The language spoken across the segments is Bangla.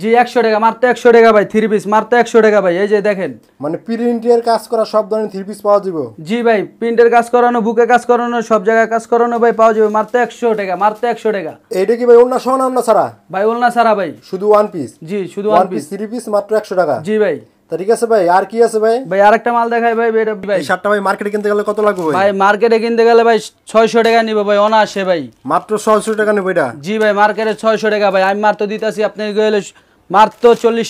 জি একশো টাকা মাত্র একশো টাকা ভাই থ্রি পিস মাত্র একশো টাকা ভাই এই যে দেখেন মানে প্রিন্টের কাজ করা সব ধরনের থ্রি পিস পাওয়া যাবে জি ভাই প্রিন্টের কাজ করানো বুকে কাজ করানো সব জায়গায় কাজ করানো ভাই পাওয়া যাবে মাত্র একশো টাকা মাত্র একশো টাকা এটা কি ভাই ওলনা সহ না ছাড়া ভাই ওলনা ছাড়া ভাই শুধু ওয়ান পিস জি শুধু ওয়ান পিস থ্রি পিস মাত্র একশো টাকা জি ভাই ঠিক আছে ভাই আর কি আছে ভাই ভাই আরেকটা মাল দেখাই ভাই ভাই ভাই মার্কেটে কিনতে গেলে কত ভাই মার্কেটে কিনতে গেলে ভাই টাকা নিব ভাই ভাই মাত্র টাকা নিব এটা জি ভাই মার্কেটে টাকা ভাই আমি আপনি মাত্র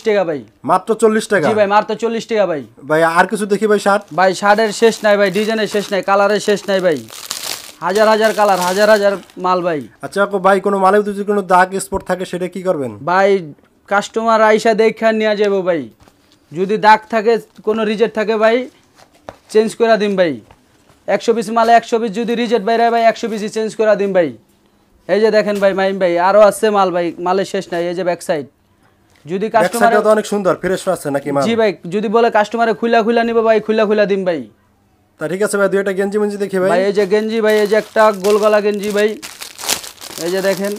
টাকা ভাই মাত্র টাকা ভাই টাকা ভাই ভাই আর কিছু দেখি ভাই শার্ট ভাই শার্টের শেষ নাই ভাই ডিজাইনের শেষ নাই কালারের শেষ নাই ভাই হাজার হাজার কালার হাজার হাজার মাল ভাই আচ্ছা ভাই কোনো মালে যদি কোনো দাগ স্পট থাকে সেটা কি করবেন ভাই কাস্টমার আইসা দেখা নিয়ে যাবো ভাই যদি দাগ থাকে কোনো রিজেট থাকে ভাই চেঞ্জ করে দিন ভাই একশো পিস মালে একশো পিস যদি রিজেট বাইরে ভাই একশো পিসই চেঞ্জ করে দিন ভাই এই যে দেখেন ভাই মাইম ভাই আরও আছে মাল ভাই মালের শেষ নাই এই যে ব্যাক সাইড যদি কাস্টমার অনেক সুন্দর ফ্রেশ আছে নাকি জি ভাই যদি বলে কাস্টমারে খুলা খুলা নিবে ভাই খুলা খুলা দিন ভাই তা ঠিক আছে ভাই দুইটা গেঞ্জি মঞ্জি দেখি ভাই এই যে গেঞ্জি ভাই এই যে একটা গোলগলা গেঞ্জি ভাই এই যে দেখেন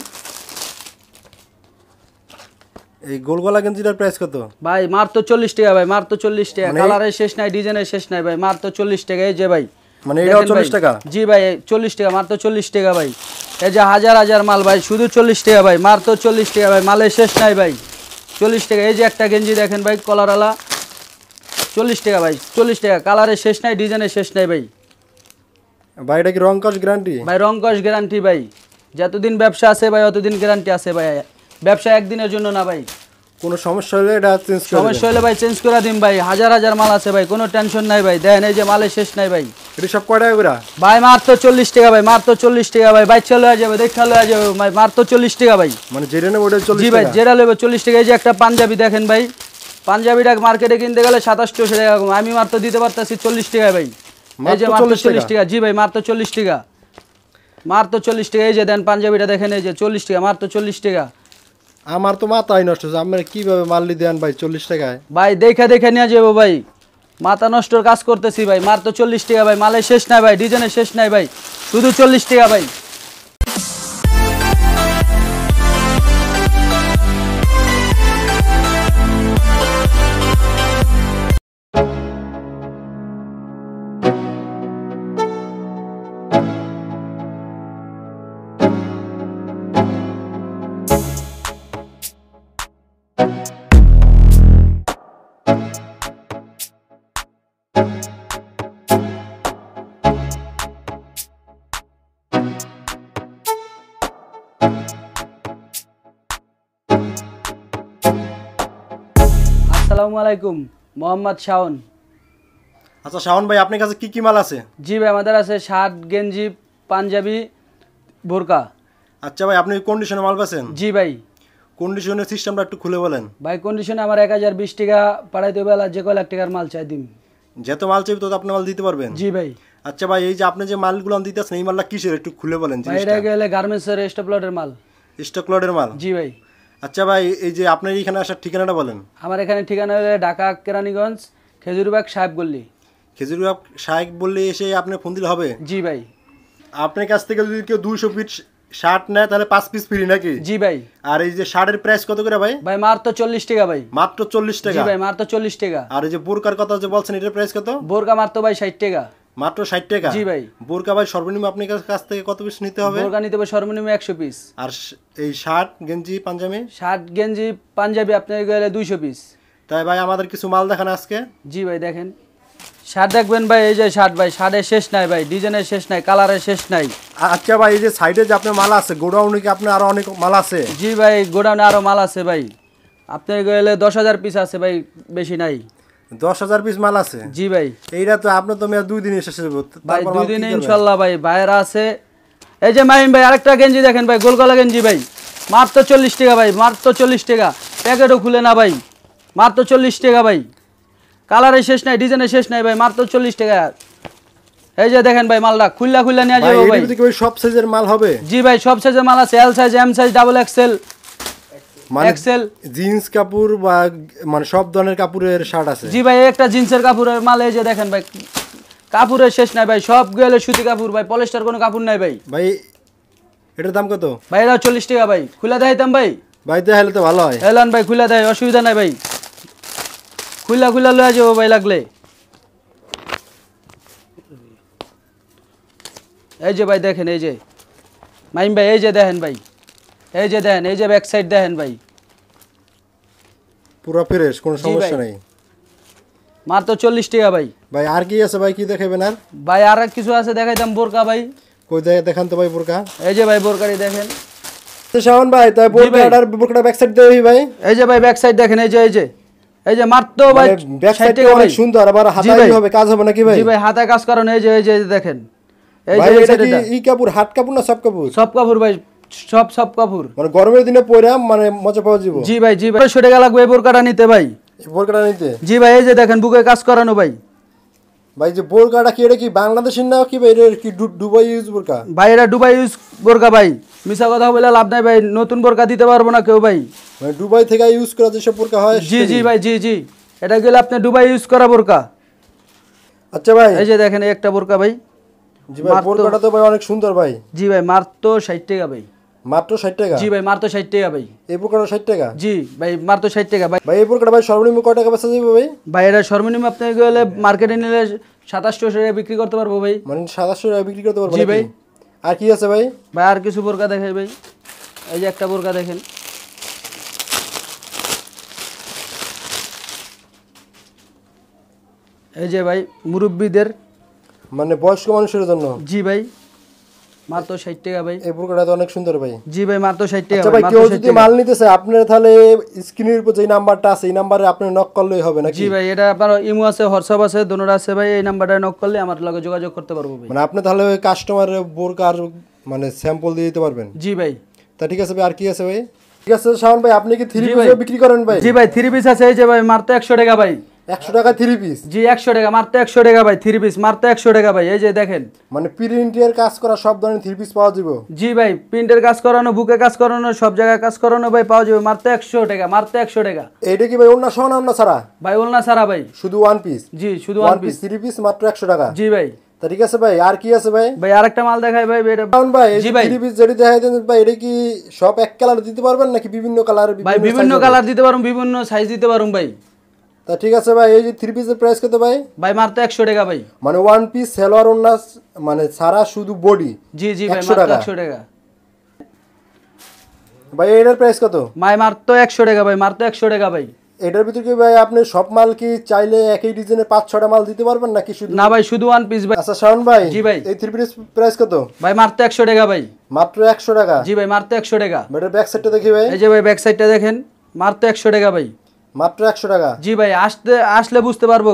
এই গোলগলা গেঞ্জিটার প্রাইস কত ভাই মার তো 40 টাকা ভাই মার তো 40 টাকা কালারে মানে শেষ নাই ডিজাইনে শেষ নাই ভাই মার তো 40 টাকা এই যে ভাই মানে এটাও 40 টাকা জি ভাই 40 টাকা মার তো 40 টাকা ভাই এই যে হাজার হাজার মাল ভাই শুধু 40 টাকা ভাই মার তো 40 টাকা ভাই মালে শেষ নাই ভাই 40 টাকা এই যে একটা গেঞ্জি দেখেন ভাই কলার वाला 40 টাকা ভাই 40 টাকা কালারে শেষ নাই ডিজাইনে শেষ নাই ভাই ভাই এটা কি রং কস গ্যারান্টি ভাই রং কস গ্যারান্টি ভাই যতদিন ব্যবসা আছে ভাই ততদিন গ্যারান্টি আছে ভাই ব্যবসা একদিনের জন্য না ভাই কোনো সমস্যা হলে এটা চেঞ্জ সমস্যা হলে ভাই চেঞ্জ করে দিন ভাই হাজার হাজার মাল আছে ভাই কোনো টেনশন নাই ভাই দেন এই যে মালের শেষ নাই ভাই এটা সব কয় টাকা করে ভাই তো চল্লিশ টাকা ভাই তো চল্লিশ টাকা ভাই বাইক লয়ে যাবে দেখা লয়ে যাবে ভাই তো চল্লিশ টাকা ভাই মানে যেটা নেবে ওটা জি ভাই জেরা নেবে চল্লিশ টাকা এই যে একটা পাঞ্জাবি দেখেন ভাই পাঞ্জাবিটা মার্কেটে কিনতে গেলে সাতাশ চৌষট্টি টাকা আমি তো দিতে পারতেছি চল্লিশ টাকা ভাই এই যে তো চল্লিশ টাকা জি ভাই তো চল্লিশ টাকা তো চল্লিশ টাকা এই যে দেন পাঞ্জাবিটা দেখেন এই যে চল্লিশ টাকা তো চল্লিশ টাকা আমার তো মাথাই নষ্ট হচ্ছে আপনারা কিভাবে মাল্লি দেন ভাই চল্লিশ টাকায় ভাই দেখে দেখে নিয়ে যাবো ভাই মাথা নষ্টর কাজ করতেছি ভাই মার তো চল্লিশ টাকা ভাই মালের শেষ নাই ভাই ডিজাইনের শেষ নাই ভাই শুধু চল্লিশ টাকা ভাই আসসালামু আলাইকুম মোহাম্মদ শাওন আচ্ছা শাওন ভাই আপনার কাছে কি কি মাল আছে জি ভাই আমাদের আছে শার্ট গেঞ্জি পাঞ্জাবি বোরকা আচ্ছা ভাই আপনি কন্ডিশনে মাল পাচ্ছেন জি ভাই কন্ডিশনের সিস্টেমটা একটু খুলে বলেন ভাই কন্ডিশনে আমার এক হাজার বিশ টাকা পাড়াইতে বেলা যে কয় লাখ টাকার মাল চাই দিন যত মাল চাইবে তত আপনি মাল দিতে পারবেন জি ভাই আচ্ছা ভাই এই যে আপনি যে মালগুলো দিতেছেন এই মালটা কিসের একটু খুলে বলেন ভাই এটা গেলে গার্মেন্টস এর গার্মেন্টসের স্টপলটের মাল স্টকলটের মাল জি ভাই আচ্ছা ভাই এই যে আপনার এখানে আসার ঠিকানাটা বলেন আমার এখানে ঠিকানা হলো ঢাকা কেরানীগঞ্জ খেজুরবাগ সাহেব সাহেবগল্লি খেজুরবাগ সাহেব বললে এসে আপনি ফোন দিলে হবে জি ভাই আপনার কাছ থেকে যদি কেউ দুইশো ফিট শার্ট নেয় তাহলে পাঁচ পিস ফ্রি নাকি জি ভাই আর এই যে শার্টের প্রাইস কত করে ভাই ভাই মাত্র চল্লিশ টাকা ভাই মাত্র চল্লিশ টাকা জি ভাই মাত্র চল্লিশ টাকা আর এই যে বোরকার কথা যে বলছেন এটার প্রাইস কত বোরকা মাত্র ভাই ষাট টাকা মাত্র 60 টাকা জি ভাই বোরকা ভাই সর্বনিম্ন আপনার কাছ থেকে কত পিস নিতে হবে বোরকা নিতে হবে সর্বনিম্ন 100 পিস আর এই শার্ট গেঞ্জি পাঞ্জাবি শার্ট গেঞ্জি পাঞ্জাবি আপনার গেলে 200 পিস তাই ভাই আমাদের কিছু মাল দেখান আজকে জি ভাই দেখেন শার্ট দেখবেন ভাই এই যে শার্ট ভাই শার্টের শেষ নাই ভাই ডিজাইনের শেষ নাই কালারের শেষ নাই আচ্ছা ভাই এই যে সাইডে যে আপনার মাল আছে গোডাউনে কি আপনার আরো অনেক মাল আছে জি ভাই গোডাউনে আরো মাল আছে ভাই আপনার গেলে দশ হাজার পিস আছে ভাই বেশি নাই মাল আছে খুলে না ভাই মাত্র চল্লিশ টাকা ভাই কালারের শেষ নাই ডিজাইনের শেষ নাই ভাই মাত্র চল্লিশ টাকা এই যে দেখেন ভাই মালটা খুললা খুললা নিয়ে যাবো সব সাইজের মাল হবে জি ভাই সব সাইজের মাল আছে L size M size double XL মানে এক্সেল জিন্স কাপড় বা মানে সব ধরনের কাপড়ের শার্ট আছে জি ভাই একটা জিন্সের কাপড়ের মাল এই যে দেখেন ভাই কাপড়ের শেষ নাই ভাই সব গেলে সুতি কাপড় ভাই পলিস্টার কোনো কাপড় নাই ভাই ভাই এটার দাম কত ভাই এটা চল্লিশ টাকা ভাই খুলে দেখাইতাম ভাই ভাই দেখাইলে তো ভালো হয় এলান ভাই খুলে দেয় অসুবিধা নাই ভাই খুলা খুলা লয়ে যাবো ভাই লাগলে এই যে ভাই দেখেন এই যে মাইম ভাই এই যে দেখেন ভাই এই যে দেন এই যে ব্যাক সাইড দেখেন ভাই পুরো ফ্রেশ কোনো সমস্যা নাই মাত্র 40 টাকা ভাই ভাই আর কি আছে ভাই কি দেখাবেন আর ভাই আর কিছু আছে দেখাইতাম বোরকা ভাই কই দেখান তো ভাই বোরকা এই যে ভাই বোরকারি দেখেন শাওন ভাই তাই বোরকা অর্ডার বোরকাটা ব্যাক সাইড দেই ভাই এই যে ভাই ব্যাক সাইড দেখেন এই যে এই যে এই যে মাত্র মানে ভাই ব্যাক সাইড অনেক সুন্দর আবার হাতাই হবে কাজ হবে নাকি ভাই জি ভাই হাতায় কাজ করেন এই যে এই যে দেখেন এই যে এটা কি ই কাপড় হাত কাপড় না সব কাপড় সব কাপড় ভাই সব সব কাপড় মানে গরমের দিনে পরে মানে মজা পাওয়া যাবে জি ভাই জি ভাই ছয় টাকা লাগবে এই বোরকাটা নিতে ভাই এই বোরকাটা নিতে জি ভাই এই যে দেখেন বুকে কাজ করানো ভাই ভাই যে বোরকাটা কি এটা কি বাংলাদেশের না কি এটা কি দুবাই ইউজ বোরকা ভাই এটা দুবাই ইউজ বোরকা ভাই মিশা কথা বলে লাভ নাই ভাই নতুন বোরকা দিতে পারবো না কেউ ভাই মানে দুবাই থেকে ইউজ করা যেসব বোরকা হয় জি জি ভাই জি জি এটা গেলে আপনি দুবাই ইউজ করা বোরকা আচ্ছা ভাই এই যে দেখেন একটা বোরকা ভাই জি ভাই বোরকাটা তো ভাই অনেক সুন্দর ভাই জি ভাই তো 60 টাকা ভাই মাত্র 60 টাকা জি ভাই মাত্র টাকা ভাই এই টাকা জি ভাই টাকা ভাই ভাই এই ভাই টাকা ভাই ভাই গেলে মার্কেটে টাকা বিক্রি করতে পারবো ভাই মানে টাকা বিক্রি করতে পারবো ভাই আর কি আছে ভাই ভাই আর কিছু বোরকা ভাই এই যে একটা বোরকা দেখেন এই যে ভাই মুরব্বীদের মানে বয়স্ক মানুষের জন্য জি ভাই মাত্র 60 টাকা ভাই এই তো অনেক সুন্দর ভাই জি ভাই মাত্র 60 টাকা আচ্ছা ভাই মাল নিতে তাহলে স্ক্রিনের উপর যে নাম্বারটা আছে এই নম্বরে আপনি নক করলেই হবে নাকি জি ভাই এটা আপনার ইমো আছে আছে আছে ভাই এই নাম্বারটা নক করলে আমার লগে যোগাযোগ করতে পারবো ভাই মানে আপনি তাহলে কাস্টমার বোরকার মানে স্যাম্পল দিয়ে দিতে পারবেন জি ভাই তা ঠিক আছে ভাই আর কি আছে ভাই ঠিক আছে শাওন ভাই আপনি কি থ্রি পিস বিক্রি করেন ভাই জি ভাই থ্রি পিস আছে এই যে ভাই মাত্র 100 টাকা ভাই একশো টাকা থ্রি পিস একশো টাকা একশো টাকা ভাই থ্রি পিস একশো টাকা ভাই এই যে দেখেন মানে প্রিন্টের কাজ করা সব ধরনের থ্রি পিস পাওয়া জি ভাই প্রিন্টের কাজ করানো বুকে কাজ করানো সব জায়গায় কাজ করানো ভাই পাওয়া যাবে একশো টাকা একশো টাকা এটা কি ভাই ছাড়া ভাই শুধু ওয়ান পিস জি শুধু ওয়ান পিস থ্রি পিস একশো টাকা জি ভাই ঠিক আছে ভাই আর কি আছে ভাই ভাই আরেকটা মাল ভাই ভাই জি ভাই থ্রি পিস যদি দেখাই ভাই এটা কি সব এক কালার দিতে পারবেন নাকি বিভিন্ন কালার ভাই বিভিন্ন কালার দিতে পারুন বিভিন্ন সাইজ দিতে পারুম ভাই তা ঠিক আছে ভাই এই যে থ্রি পিসের প্রাইস কত ভাই ভাই মাত্র একশো টাকা ভাই মানে ওয়ান পিস সেলোয়ার ওনার মানে সারা শুধু বডি জি জি একশো টাকা একশো টাকা ভাই এটার প্রাইস কত ভাই মাত্র একশো টাকা ভাই মাত্র একশো টাকা ভাই এটার ভিতরে কি ভাই আপনি সব মাল কি চাইলে একই ডিজাইনে পাঁচ ছটা মাল দিতে পারবেন নাকি শুধু না ভাই শুধু ওয়ান পিস ভাই আচ্ছা শাওন ভাই জি ভাই এই থ্রি পিস প্রাইস কত ভাই মাত্র 100 টাকা ভাই মাত্র 100 টাকা জি ভাই মাত্র 100 টাকা এটার ব্যাক সাইডটা দেখি ভাই এই যে ভাই ব্যাক সাইডটা দেখেন মাত্র 100 টাকা ভাই মাত্র একশো টাকা জি ভাই আসতে আসলে বুঝতে পারবো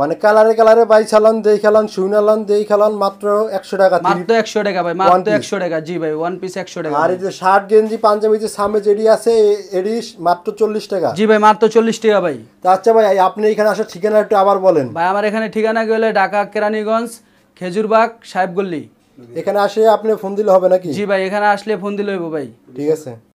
মানে কালারে কালারে বাই চালান দেই খেলান শুইনালান দেই খেলান মাত্র একশো টাকা মাত্র একশো টাকা ভাই মাত্র একশো টাকা জি ভাই ওয়ান পিস একশো টাকা আর এই যে শার্ট গেঞ্জি পাঞ্জাবি যে সামে যেটি আছে এটি মাত্র চল্লিশ টাকা জি ভাই মাত্র চল্লিশ টাকা ভাই তো আচ্ছা ভাই আপনি এখানে আসার ঠিকানা একটু আবার বলেন ভাই আমার এখানে ঠিকানা গেলে ঢাকা কেরানীগঞ্জ খেজুরবাগ সাহেবগল্লি এখানে আসে আপনি ফোন দিলে হবে নাকি জি ভাই এখানে আসলে ফোন দিলে হইব ভাই ঠিক আছে